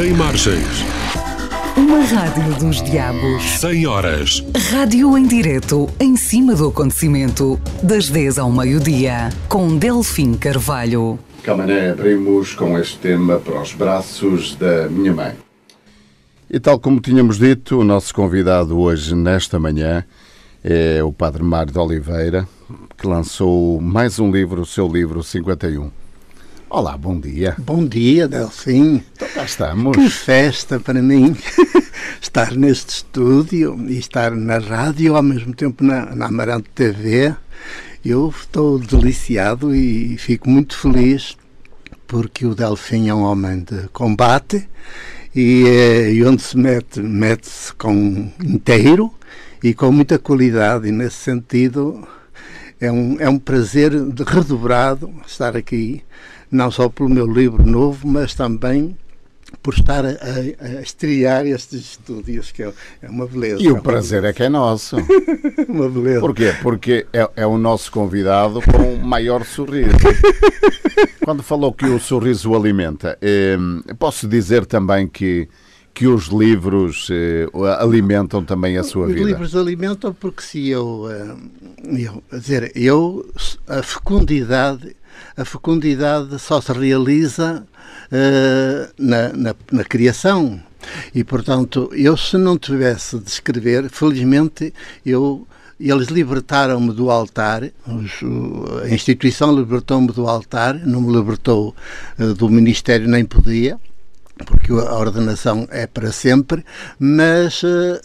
Sem margens. Uma rádio dos diabos. 100 horas. Rádio em direto, em cima do acontecimento, das 10 ao meio-dia, com Delfim Carvalho. Camané, abrimos com este tema para os braços da minha mãe. E tal como tínhamos dito, o nosso convidado hoje, nesta manhã, é o Padre Mário de Oliveira, que lançou mais um livro, o seu livro 51. Olá, bom dia. Bom dia, Delfim. Então cá estamos. Que festa para mim estar neste estúdio e estar na rádio, ao mesmo tempo na, na Amarante TV. Eu estou deliciado e fico muito feliz porque o Delfim é um homem de combate e, eh, e onde se mete, mete-se com inteiro e com muita qualidade, e nesse sentido é um, é um prazer redobrado estar aqui não só pelo meu livro novo, mas também por estar a, a, estrear estes estúdios, que é, é, uma beleza. E o prazer é que é nosso. uma beleza. Porquê? Porque é, é, o nosso convidado com o maior sorriso. Quando falou que o sorriso alimenta, eh, posso dizer também que que os livros eh, alimentam também a sua os vida? Os livros alimentam porque se eu, eh, eu, dizer, eu, a fecundidade a fecundidade só se realiza uh, na, na, na criação. E, portanto, eu se não tivesse de escrever, felizmente eu eles libertaram-me do altar, a instituição libertou-me do altar, não me libertou eh, do ministério, nem podia, porque a ordenação é para sempre, mas uh,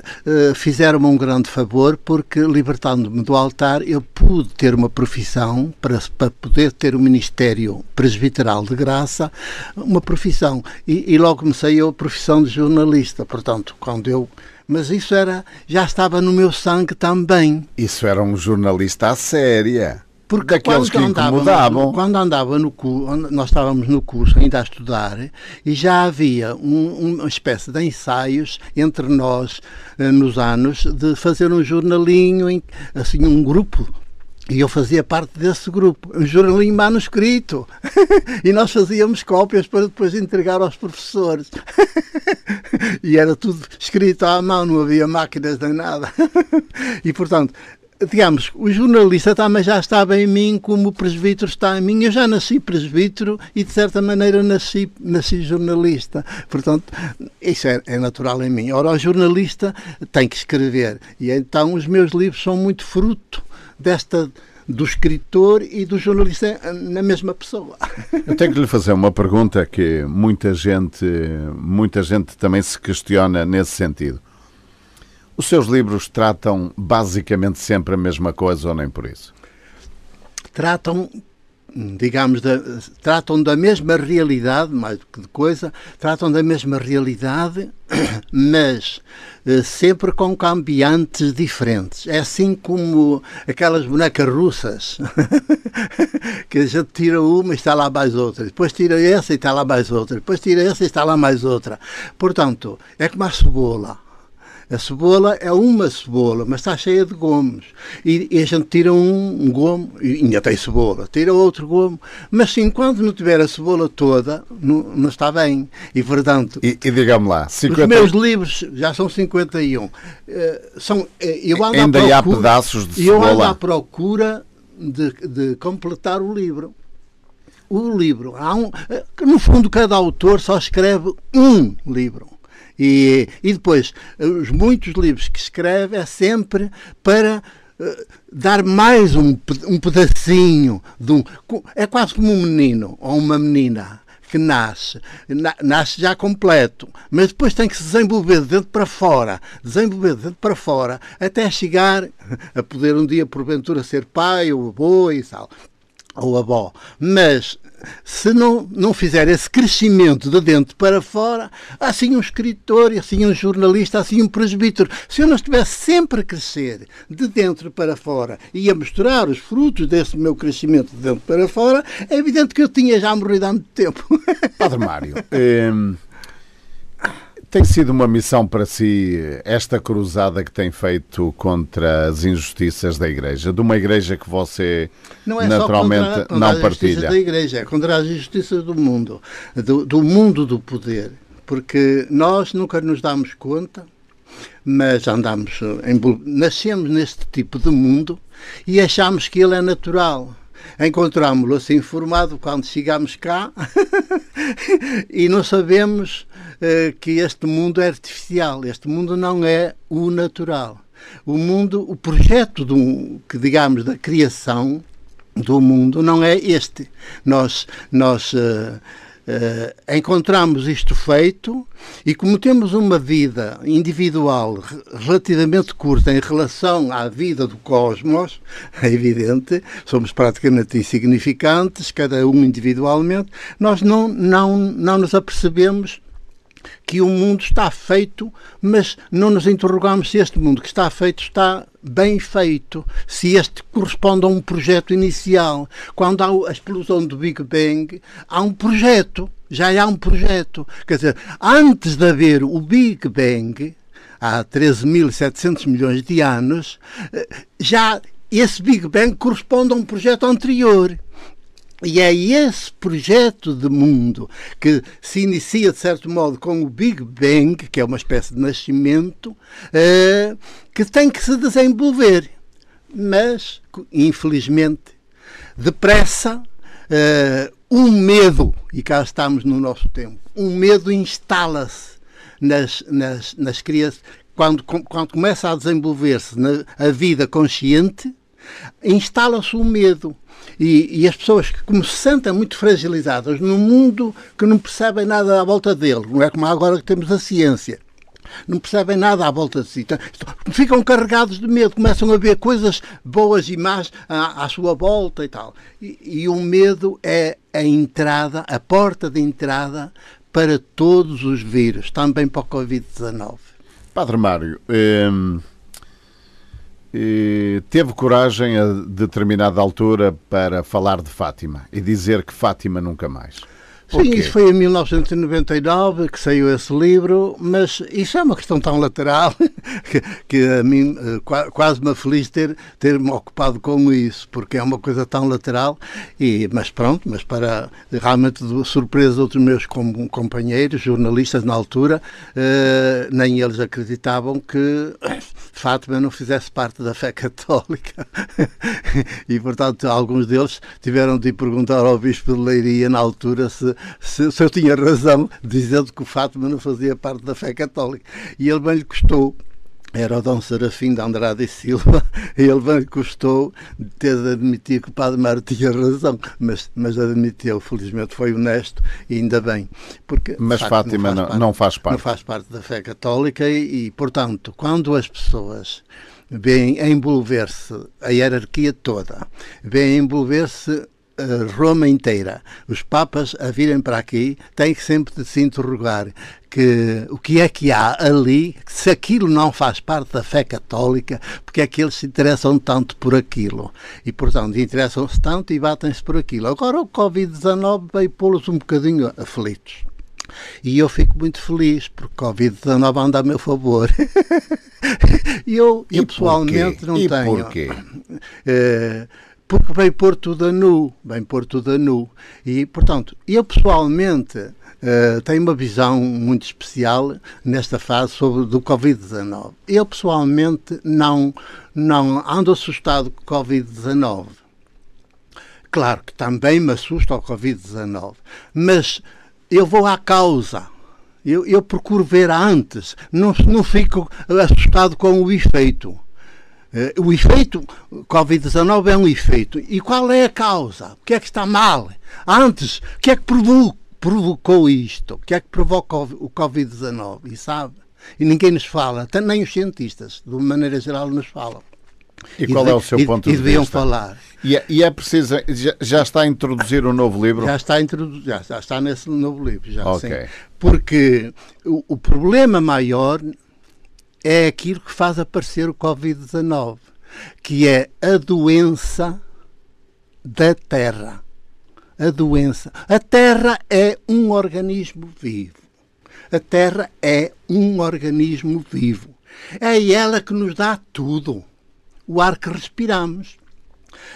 fizeram-me um grande favor porque, libertando-me do altar, eu pude ter uma profissão para, para poder ter o um Ministério Presbiteral de Graça, uma profissão. E, e logo me eu a profissão de jornalista, portanto, quando eu mas isso era já estava no meu sangue também. Isso era um jornalista à séria. Porque aqueles quando que andava, incomodavam. Quando andava no curso, nós estávamos no curso ainda a estudar e já havia um, uma espécie de ensaios entre nós eh, nos anos de fazer um jornalinho, assim, um grupo e eu fazia parte desse grupo, um jornalinho manuscrito. e nós fazíamos cópias para depois entregar aos professores. e era tudo escrito à mão, não havia máquinas nem nada. e, portanto, digamos, o jornalista também tá, já estava em mim como o presbítero está em mim. Eu já nasci presbítero e, de certa maneira, nasci, nasci jornalista. Portanto, isso é, é natural em mim. Ora, o jornalista tem que escrever. E então os meus livros são muito fruto desta do escritor e do jornalista na mesma pessoa. Eu tenho que lhe fazer uma pergunta que muita gente, muita gente também se questiona nesse sentido. Os seus livros tratam basicamente sempre a mesma coisa ou nem por isso? Tratam digamos, tratam da mesma realidade, mais do que de coisa, tratam da mesma realidade, mas eh, sempre com cambiantes diferentes. É assim como aquelas bonecas russas, que a gente tira uma e está lá mais outra, depois tira essa e está lá mais outra, depois tira essa e está lá mais outra. Portanto, é como a cebola a cebola é uma cebola, mas está cheia de gomos. E, e a gente tira um, um, gomo, e ainda tem cebola, tira outro gomo, mas se enquanto não tiver a cebola toda, não, não está bem. E portanto. E, e diga-me lá, 50... os meus livros já são 51. Eh, são, eh, eu ando ainda procura, há pedaços de cebola. Eu ando à procura de, de completar o livro o livro. Há um, eh, no fundo, cada autor só escreve um livro. E, e depois, os muitos livros que escreve é sempre para eh, dar mais um, um pedacinho de um, é quase como um menino ou uma menina que nasce, nasce já completo, mas depois tem que se desenvolver de dentro para fora, desenvolver de dentro para fora, até chegar a poder um dia porventura ser pai ou avô e tal ou avó. Mas se não, não fizer esse crescimento de dentro para fora, assim um escritor, assim um jornalista, assim um presbítero. Se eu não estivesse sempre a crescer de dentro para fora e a mostrar os frutos desse meu crescimento de dentro para fora, é evidente que eu tinha já morrido há muito tempo. Padre Mário, hum, Tem sido uma missão para si esta cruzada que tem feito contra as injustiças da Igreja, de uma Igreja que você não é naturalmente contra, contra não partilha. da Igreja, é contra as injustiças do mundo, do, do mundo do poder, porque nós nunca nos damos conta, mas andamos, eh, em, nascemos neste tipo de mundo e achamos que ele é natural encontramos-lo assim formado quando chegamos cá e não sabemos eh, que este mundo é artificial, este mundo não é o natural. O mundo, o projeto do, que digamos da criação do mundo não é este. Nós, nós uh, uh, encontramos isto feito e como temos uma vida individual relativamente curta em relação à vida do cosmos, é evidente, somos praticamente insignificantes, cada um individualmente, nós não, não, não nos apercebemos que o mundo está feito, mas não nos interrogamos se este mundo que está feito está bem feito, se este corresponde a um projeto inicial. Quando há a explosão do Big Bang, há um projeto, já há um projeto. Quer dizer, antes de haver o Big Bang, há 13.700 milhões de anos, eh, já esse Big Bang corresponde a um projeto anterior. E é esse projeto de mundo que se inicia, de certo modo, com o Big Bang, que é uma espécie de nascimento, eh, que tem que se desenvolver. Mas, infelizmente, depressa, eh, um medo, e cá estamos no nosso tempo, um medo instala-se nas, nas, nas crianças. Quando, quando começa a desenvolver-se a vida consciente, instala-se o um medo e, e, as pessoas que, como se sentem muito fragilizadas num mundo que não percebem nada à volta dele, não é como agora que temos a ciência. Não percebem nada à volta de si. Então, ficam carregados de medo, começam a ver coisas boas e más à, à sua volta e tal. E, e o medo é a entrada, a porta de entrada para todos os vírus, também para o Covid-19. Padre Mário, hum... E teve coragem a determinada altura para falar de Fátima e dizer que Fátima nunca mais. Sim, isso foi em 1999 que saiu esse livro, mas isso é uma questão tão lateral que, que a mim eh, quase me feliz ter ter me ocupado com isso, porque é uma coisa tão lateral e mas pronto, mas para realmente surpresa dos meus companheiros jornalistas na altura, eh, nem eles acreditavam que Fátima não fizesse parte da fé católica. e portanto, alguns deles tiveram de perguntar ao bispo de Leiria na altura se se, se eu tinha razão dizendo que o Fátima não fazia parte da fé católica. E ele bem lhe custou era o Dom Serafim de Andrade e Silva, e ele bem lhe custou ter de admitir que o Padre Mário tinha razão, mas, mas admitiu, felizmente foi honesto e ainda bem. Porque, mas facto, Fátima não faz, parte, não faz, parte, não faz parte. da fé católica e, e portanto, quando as pessoas veem envolver-se a hierarquia toda, veem envolver-se eh, Roma inteira, os papas a virem para aqui, têm que sempre de se interrogar que o que é que há ali, se aquilo não faz parte da fé católica, porque é que eles se interessam tanto por aquilo. E, portanto, interessam-se tanto e batem-se por aquilo. Agora o Covid-19 veio pô-los um bocadinho aflitos. E eu fico muito feliz porque Covid-19 anda a meu favor. eu, e eu pessoalmente não e tenho. Porquê? Uh, porque vem pôr tudo a nu, vem pôr tudo a nu. E, portanto, eu pessoalmente uh, tenho uma visão muito especial nesta fase sobre do Covid-19. Eu pessoalmente não, não ando assustado com o Covid-19. Claro que também me assusta o Covid-19, mas eu vou à causa. Eu, eu procuro ver antes, não, não fico assustado com o efeito eh, o efeito Covid-19 é um efeito. E qual é a causa? O que é que está mal? Antes, o que é que provocou isto? O que é que provocou o Covid-19? E sabe? E ninguém nos fala, nem os cientistas, de uma maneira geral, nos falam. E qual é o seu ponto e, de vista? E deviam falar. E é, e é preciso. Já, já, está a introduzir um novo livro? Já está, já, já está nesse novo livro, já okay. Sim. Porque o, o problema maior é aquilo que faz aparecer o Covid-19, que é a doença da Terra. A doença. A Terra é um organismo vivo. A Terra é um organismo vivo. É ela que nos dá tudo. O ar que respiramos,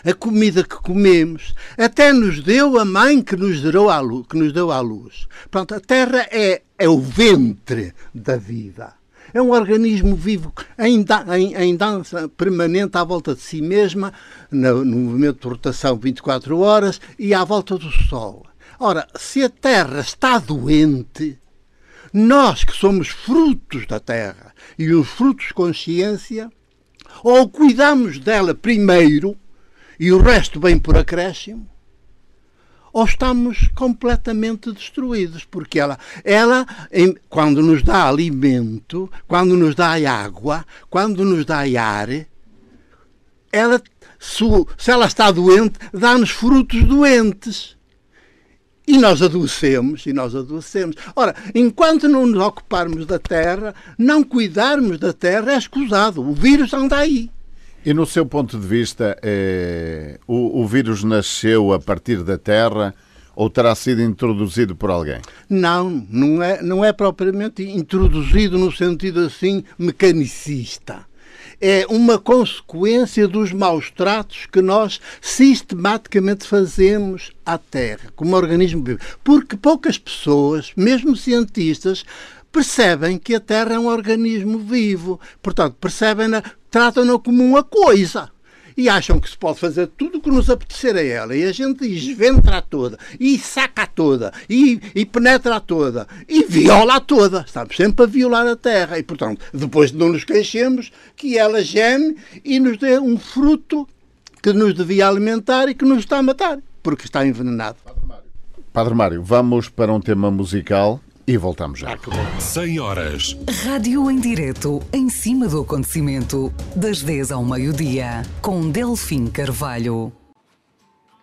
a comida que comemos, até nos deu a mãe que nos, à luz, que nos deu à luz. Pronto, a terra é, é o ventre da vida. É um organismo vivo em, em, em dança permanente à volta de si mesma, no, no movimento de rotação 24 horas e à volta do Sol. Ora, se a Terra está doente, nós que somos frutos da Terra e os frutos consciência, ou cuidamos dela primeiro e o resto vem por acréscimo, ou estamos completamente destruídos, porque ela, ela em, quando nos dá alimento, quando nos dá água, quando nos dá ar, ela, se, se ela está doente, dá-nos frutos doentes. E nós adoecemos, e nós adoecemos. Ora, enquanto não nos ocuparmos da terra, não cuidarmos da terra, é escusado. O vírus anda aí. E no seu ponto de vista, eh, o, o, vírus nasceu a partir da Terra ou terá sido introduzido por alguém? Não, não é, não é propriamente introduzido no sentido assim mecanicista. É uma consequência dos maus tratos que nós sistematicamente fazemos à Terra, como organismo vivo. Porque poucas pessoas, mesmo cientistas, percebem que a Terra é um organismo vivo. Portanto, percebem-na tratam-na como uma coisa e acham que se pode fazer tudo o que nos apetecer a ela. E a gente esventra a toda, e saca a toda, e, e penetra a toda, e viola a toda. Estamos sempre a violar a terra. E, portanto, depois não nos queixemos que ela geme e nos dê um fruto que nos devia alimentar e que nos está a matar, porque está envenenado. Padre Mário, Padre Mário vamos para um tema musical e voltamos já. 100 ah, horas. Rádio em direto, em cima do acontecimento, das 10 ao meio-dia, com Delfim Carvalho.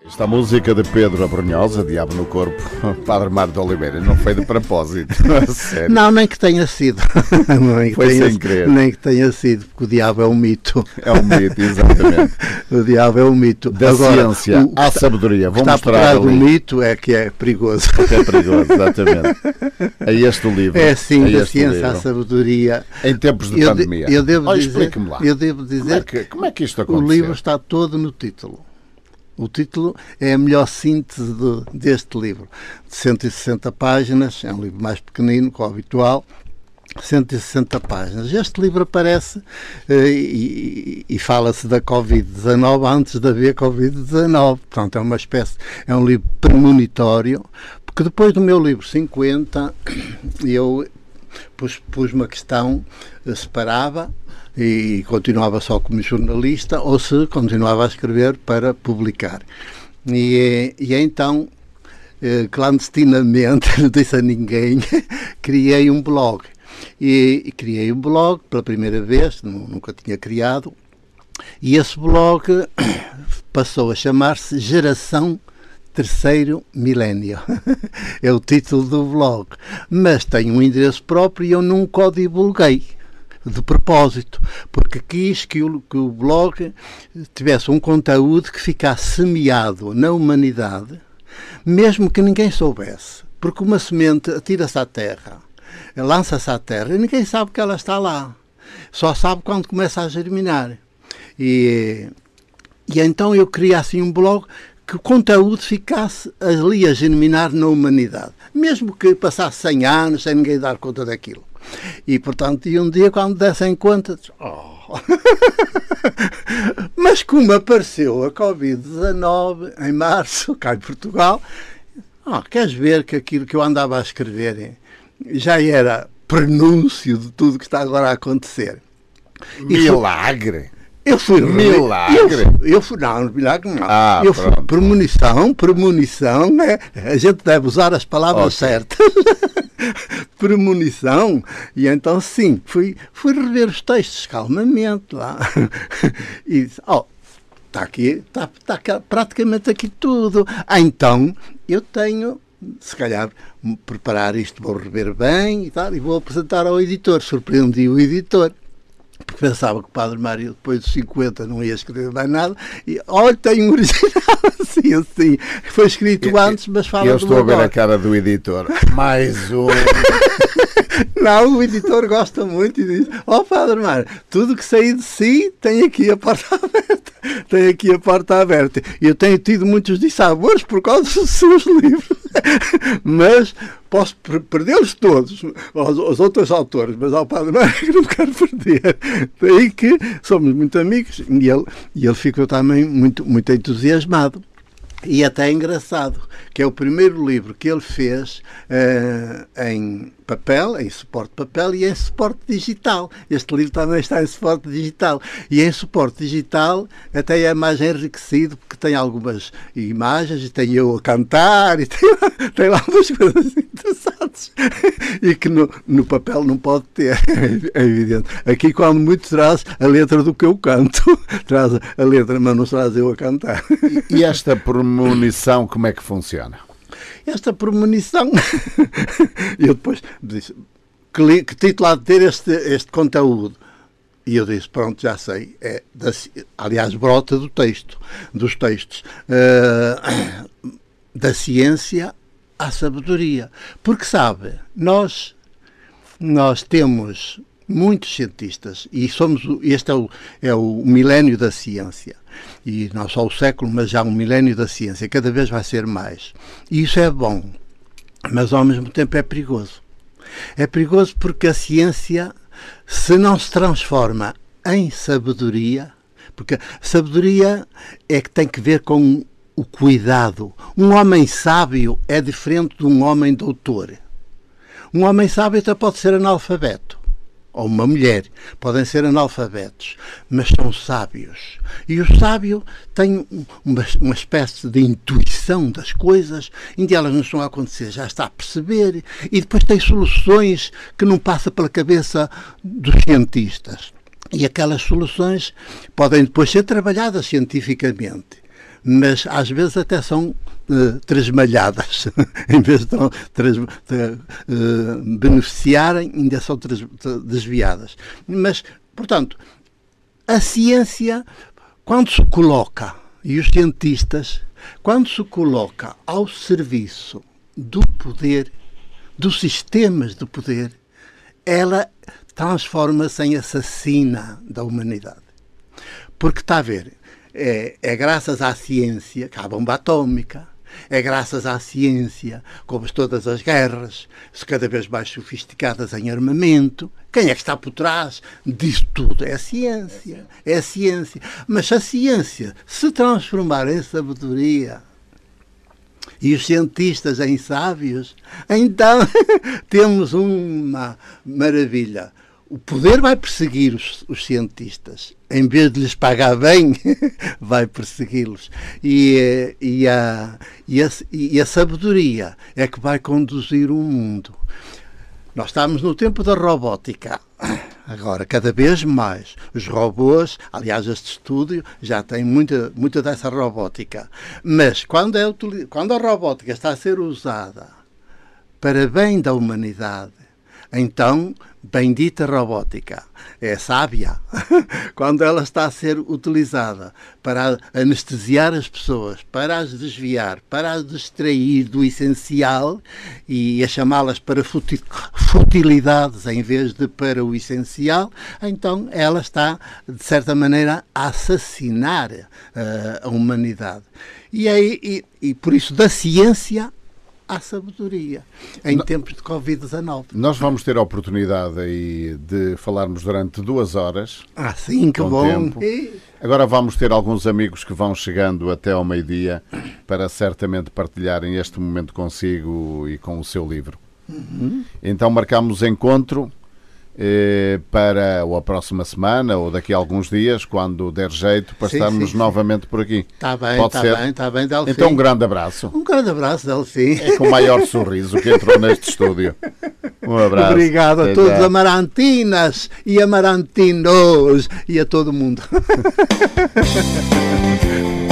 Esta música de Pedro Abrunhosa, Diabo no Corpo, Padre Mário de Oliveira, não foi de propósito, sério. Não, nem que tenha sido. nem foi tenha, sem querer. Nem que tenha sido, porque o diabo é um mito. É um mito, exatamente. o diabo é um mito. Da Agora, ciência o, à sabedoria. Vamos está mostrar por ali. mito é que é perigoso. É é perigoso, exatamente. É este o livro. É sim, é da ciência livro. à sabedoria. Em tempos de eu pandemia. De, eu devo oh, dizer, lá. Eu devo dizer como é que, como é que isto aconteceu? O livro está todo no título. O título é a melhor síntese de, deste livro. De 160 páginas, é um livro mais pequenino que o habitual, 160 páginas. Este livro aparece eh, e, e fala-se da Covid-19 antes de haver Covid-19. Portanto, é uma espécie, é um livro premonitório, porque depois do meu livro 50, eu pus, pus uma questão, eh, separava e continuava só como jornalista ou se continuava a escrever para publicar. E, e então, eh, clandestinamente, não disse a ninguém, criei um blog. E, e criei um blog pela primeira vez, nunca tinha criado, e esse blog passou a chamar-se Geração Terceiro Milénio. é o título do blog. Mas tem um endereço próprio e eu nunca o divulguei de propósito, porque quis que o, que o blog tivesse um conteúdo que ficasse semeado na humanidade, mesmo que ninguém soubesse. Porque uma semente atira-se à terra, lança-se à terra e ninguém sabe que ela está lá. Só sabe quando começa a germinar. E, e então eu queria assim um blog que o conteúdo ficasse ali a germinar na humanidade, mesmo que passasse 100 anos sem ninguém dar conta daquilo. E portanto, e um dia quando dessem conta, diz, oh. Mas como apareceu a Covid-19 em março, cá em Portugal, oh, queres ver que aquilo que eu andava a escrever já era prenúncio de tudo que está agora a acontecer? Milagre! Eu fui. Milagre! Eu, eu, fui, não, milagre não. Ah, eu pronto. fui. Premonição, premonição, né? a gente deve usar as palavras okay. certas. premonição, e então sim, fui, fui rever os textos calmamente lá. e disse, oh, está aqui, está tá, tá praticamente aqui tudo. Ah, então, eu tenho se calhar preparar isto, vou rever bem e tal, e vou apresentar ao editor. Surpreendi o editor porque pensava que o Padre Mário depois dos 50 não ia escrever mais nada, e olha, tem um original assim, assim. Foi escrito eu, antes, mas fala Eu estou a ver agora. a cara do editor. Mais um. não, o editor gosta muito e diz: Ó oh, Padre Mário, tudo que sair de si tem aqui a porta aberta tem aqui a porta aberta. e Eu tenho tido muitos dissabores por causa dos seus livros, mas posso perdê-los todos, aos, aos, outros autores, mas ao Padre Mário não quero perder. Daí que somos muito amigos e ele, e ele ficou também muito, muito entusiasmado. E até é engraçado, que é o primeiro livro que ele fez uh, em papel, em suporte papel e em suporte digital. Este livro também está em suporte digital. E em suporte digital até é mais enriquecido, porque tem algumas imagens, e tem eu a cantar, e tem, tem lá algumas coisas interessantes. e que no, no papel não pode ter, é evidente. Aqui, quando muito, traz a letra do que eu canto, traz a letra, mas não traz eu a cantar. E, esta premonição, como é que funciona? Esta premonição, eu depois disse que, que título há de ter este, este conteúdo? E eu disse, pronto, já sei. É da, aliás, brota do texto, dos textos. Uh, da ciência à sabedoria. Porque sabe, nós, nós temos muitos cientistas e somos este é o, é o milénio da ciência e não só o século mas já um milénio da ciência cada vez vai ser mais e isso é bom mas ao mesmo tempo é perigoso é perigoso porque a ciência se não se transforma em sabedoria porque sabedoria é que tem que ver com o cuidado. Um homem sábio é diferente de um homem doutor. Um homem sábio até pode ser analfabeto. Ou uma mulher. Podem ser analfabetos. Mas são sábios. E o sábio tem uma, uma espécie de intuição das coisas, em que elas não estão a acontecer, já está a perceber. E depois tem soluções que não passa pela cabeça dos cientistas. E aquelas soluções podem depois ser trabalhadas cientificamente mas às vezes até são uh, tresmalhadas, em vez de, trans, uh, eh, beneficiarem, ainda são desviadas. Mas, portanto, a ciência, quando se coloca, e os cientistas, quando se coloca ao serviço do poder, dos sistemas de poder, ela transforma-se em assassina da humanidade. Porque está a ver, é, é graças à ciência que há bomba atómica. É graças à ciência, como todas as guerras, cada vez mais sofisticadas em armamento. Quem é que está por trás disso tudo? É a ciência. É a ciência. Mas a ciência se transformar em sabedoria e os cientistas em sábios, então temos uma maravilha o poder vai perseguir os, os, cientistas. Em vez de lhes pagar bem, vai persegui-los. E, eh, e, a, e, a, e a sabedoria é que vai conduzir o mundo. Nós estamos no tempo da robótica. Agora, cada vez mais, os robôs, aliás, este estúdio já tem muita, muita dessa robótica. Mas quando, é, quando a robótica está a ser usada para bem da humanidade, então, bendita robótica, é sábia. Quando ela está a ser utilizada para anestesiar as pessoas, para as desviar, para as distrair do essencial e a chamá-las para futilidades em vez de para o essencial, então ela está, de certa maneira, a assassinar uh, a humanidade. E, aí, e, e por isso, da ciência à sabedoria em tempos de Covid-19. Nós vamos ter a oportunidade aí de falarmos durante duas horas. Ah, sim, que bom. Agora vamos ter alguns amigos que vão chegando até ao meio-dia para certamente partilharem este momento consigo e com o seu livro. Uhum. Então marcamos encontro eh, para ou a próxima semana ou daqui a alguns dias, quando der jeito, para sim, estarmos sim, novamente sim. por aqui. Está bem, está bem, está bem, Delfim. Então um grande abraço. Um grande abraço, Delfim. É com o maior sorriso que entrou neste estúdio. Um abraço. Obrigado Até a todos, já. amarantinas e amarantinos e a todo mundo.